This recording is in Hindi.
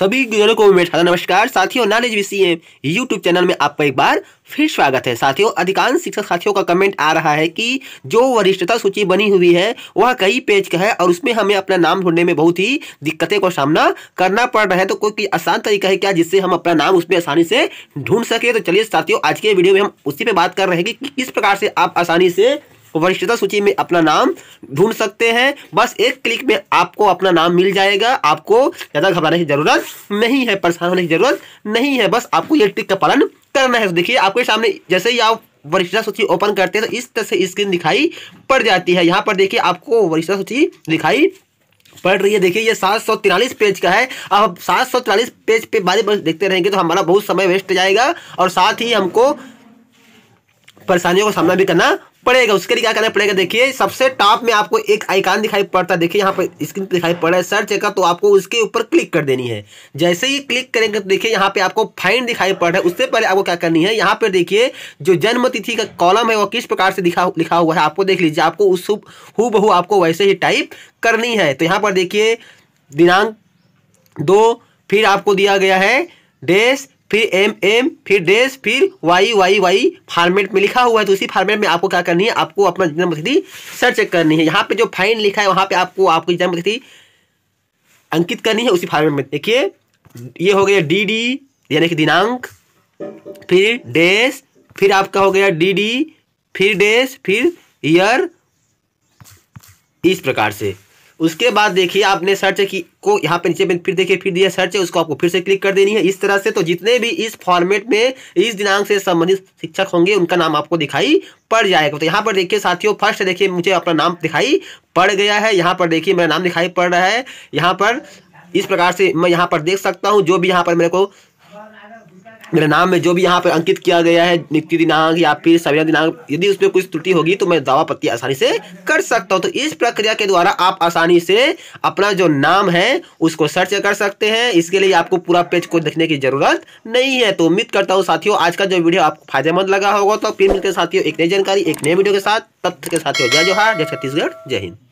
सभी गुजरों को मेरे नमस्कार साथियों knowledge B C YouTube channel में आपका एक बार फिर स्वागत है साथियों अधिकांश शिक्षक साथियों का कमेंट आ रहा है कि जो वरिष्ठता सूची बनी हुई है वह कई पेज का है और उसमें हमें अपना नाम ढूंढने में बहुत ही दिक्कतें का सामना करना पड़ रहा है तो कोई आसान तरीका है क्या जिससे हम अपना नाम उसमें आसानी से ढूंढ सके तो चलिए साथियों आज के वीडियो में हम उसी पर बात कर रहे हैं कि किस प्रकार से आप आसानी से वरिष्ठता सूची में अपना नाम ढूंढ सकते हैं बस एक क्लिक में आपको अपना नाम मिल जाएगा आपको ज़्यादा घबराने की ज़रूरत नहीं है परेशान होने की ज़रूरत नहीं है बस आपको ये ट्रिक का पालन करना है तो देखिए आपके सामने जैसे ही आप वरिष्ठता सूची ओपन करते हैं तो इस तरह से स्क्रीन दिखाई पड़ जाती है यहाँ पर देखिए आपको वरिष्ठता सूची दिखाई पढ़ रही है देखिए ये सात सौ तिरालीस पेज का है अब सात सौ तिरालीस पेज पे बारी बारी देखते रहेंगे तो हमारा बहुत समय वेस्ट जाएगा और साथ ही हमको परेशानियों का सामना भी करना पड़ेगा उसके लिए क्या करना पड़ेगा देखिए सबसे टॉप में आपको एक आइकान दिखाई पड़ता है देखिए यहाँ पर स्क्रीन पर दिखाई पड़ रहा है सर्च का तो आपको उसके ऊपर क्लिक कर देनी है जैसे ही क्लिक करेंगे तो देखिए यहाँ पे आपको फाइंड दिखाई पड़ रहा है उससे पहले आपको क्या करनी है यहाँ पर देखिए जो जन्म तिथि का कॉलम है वो किस प्रकार से दिखा लिखा हुआ है आपको देख लीजिए आपको उस हु बहू आपको वैसे ही टाइप करनी है तो यहाँ पर देखिए दिनांक दो फिर आपको दिया गया है डेस फिर एम एम फिर डेस फिर वाई वाई वाई फॉर्मेट में लिखा हुआ है तो उसी फॉर्मेट में आपको क्या करनी है आपको अपना जन्म तिथि सर चेक करनी है यहाँ पे जो फाइन लिखा है वहाँ पे आपको आपकी जन्म तिथि अंकित करनी है उसी फॉर्मेट में देखिए ये हो गया डी डी यानी कि दिनांक फिर डेस फिर आपका हो गया डी डी फिर डेस फिर ईयर इस प्रकार से उसके बाद देखिए आपने सर्च की को यहाँ पे नीचे फिर देखिए फिर दिया सर्च है उसको आपको फिर से क्लिक कर देनी है इस तरह से तो जितने भी इस फॉर्मेट में इस दिनांक से संबंधित शिक्षक होंगे उनका नाम आपको दिखाई पड़ जाएगा तो यहाँ पर देखिए साथियों फर्स्ट देखिए मुझे अपना नाम दिखाई पड़ गया है यहाँ पर देखिए मेरा नाम दिखाई पड़ रहा है यहाँ पर इस प्रकार से मैं यहाँ पर देख सकता हूँ जो भी यहाँ पर मेरे को मेरे नाम में जो भी यहाँ पर अंकित किया गया है नित्य दिनांक या फिर सविना दिनांक यदि उसमें कुछ त्रुटि होगी तो मैं दावा पत्ती आसानी से कर सकता हूँ तो इस प्रक्रिया के द्वारा आप आसानी से अपना जो नाम है उसको सर्च कर सकते हैं इसके लिए आपको पूरा पेज को देखने की जरूरत नहीं है तो उम्मीद करता हूँ साथियों आज का जो वीडियो आपको फायदेमंद लगा होगा तो फिर मिलते साथियों एक नई जानकारी एक नए वीडियो के साथ तथ्य के साथियों जय जोहार जय छत्तीसगढ़ जय हिंद